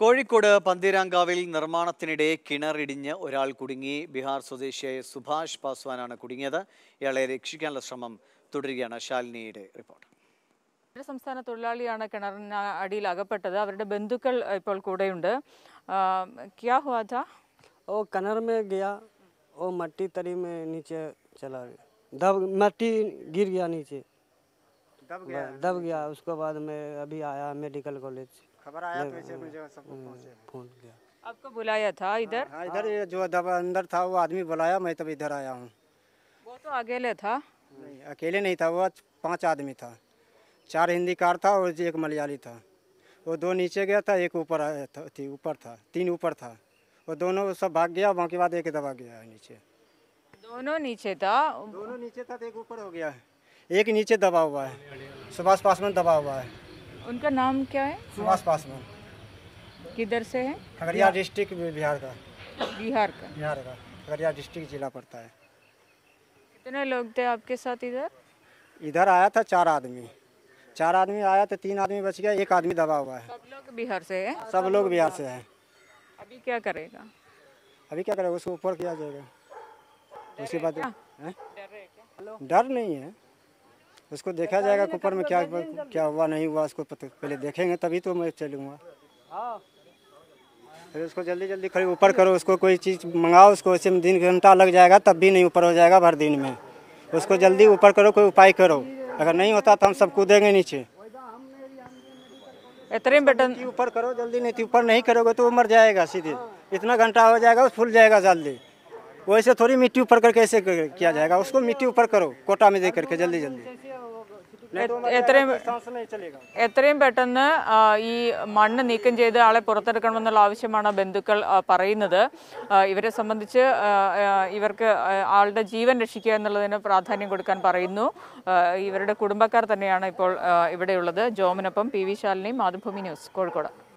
കോഴിക്കോട് പന്തീരാങ്കാവിൽ നിർമ്മാണത്തിനിടെ കിണറിടിഞ്ഞ് ഒരാൾ കുടുങ്ങി ബീഹാർ സ്വദേശിയായ സുഭാഷ് പാസ്വാനാണ് കുടുങ്ങിയത് ഇയാളെ രക്ഷിക്കാനുള്ള ശ്രമം തുടരുകയാണ് ശാലിനിയുടെ റിപ്പോർട്ട് സംസ്ഥാന തൊഴിലാളിയാണ് കിണറിന് അടിയിൽ അകപ്പെട്ടത് അവരുടെ ബന്ധുക്കൾ ഇപ്പോൾ കൂടെയുണ്ട് ക്യാ ഹുവാ ഥാ ഓ കിണർ മേ ഓ മട്ടി തരി മേ നീച്ചെ മട്ടി ഗിർ ഗയാ നീച്ചെ ദബ ഗയാ ഉസ്കോ ബാദ് മേ അഭി ആയാ മെഡിക്കൽ കോളേജ് खबर आया तो ऐसे मुझे पहुंचे आपको बुलाया था इधर हाँ, इधर जो अंदर था वो आदमी बुलाया मैं तब इधर आया हूँ वो तो अकेले था नहीं अकेले नहीं था वो पांच आदमी था चार हिंदी कार था और एक मलयाली था वो दो नीचे गया था एक ऊपर आया था ऊपर था तीन ऊपर था वो दोनों सब भाग गया बाकी बाद एक दबा गया नीचे दोनों नीचे था दोनों नीचे था तो एक ऊपर हो गया एक नीचे दबा हुआ है सुभाष पासवान दबा हुआ है उनका नाम क्या है सुभाष पासवान किधर से है खगड़िया डिस्ट्रिक्ट बिहार का बिहार का बिहार का खगड़िया डिस्ट्रिक्ट जिला पड़ता है कितने लोग थे आपके साथ इधर इधर आया था चार आदमी चार आदमी आया तो तीन आदमी बच गया एक आदमी दबा हुआ है सब लोग बिहार से है सब लोग बिहार से है अभी क्या करेगा अभी क्या करेगा उसको ऊपर किया जाएगा उसके बाद डर नहीं है उसको देखा जाएगा कुपर में क्या क्या हुआ नहीं हुआ उसको पहले देखेंगे तभी तो मैं चलूँगा फिर हाँ। उसको जल्दी जल्दी खड़ी ऊपर करो उसको कोई चीज़ मंगाओ उसको ऐसे में दिन घंटा लग जाएगा तब भी नहीं ऊपर हो जाएगा भर दिन में उसको जल्दी ऊपर करो कोई उपाय करो अगर नहीं होता तो हम सब कूदेंगे नीचे इतने बटन ऊपर करो जल्दी नहीं तो ऊपर नहीं करोगे तो वो मर जाएगा सीधे इतना घंटा हो जाएगा फूल जाएगा जल्दी वैसे थोड़ी मिट्टी ऊपर करके ऐसे कर, किया जाएगा उसको मिट्टी ऊपर करो कोटा में दे करके जल्दी जल्दी എത്രയും പെട്ടെന്ന് ഈ മണ്ണ് നീക്കം ചെയ്ത് ആളെ പുറത്തെടുക്കണമെന്നുള്ള ആവശ്യമാണ് ബന്ധുക്കൾ പറയുന്നത് ഇവരെ സംബന്ധിച്ച് ഇവർക്ക് ആളുടെ ജീവൻ രക്ഷിക്കുക എന്നുള്ളതിന് പ്രാധാന്യം കൊടുക്കാൻ പറയുന്നു ഇവരുടെ കുടുംബക്കാർ തന്നെയാണ് ഇപ്പോൾ ഇവിടെയുള്ളത് ജോമിനൊപ്പം P V Shalini Mathrubhumi news Kozhikode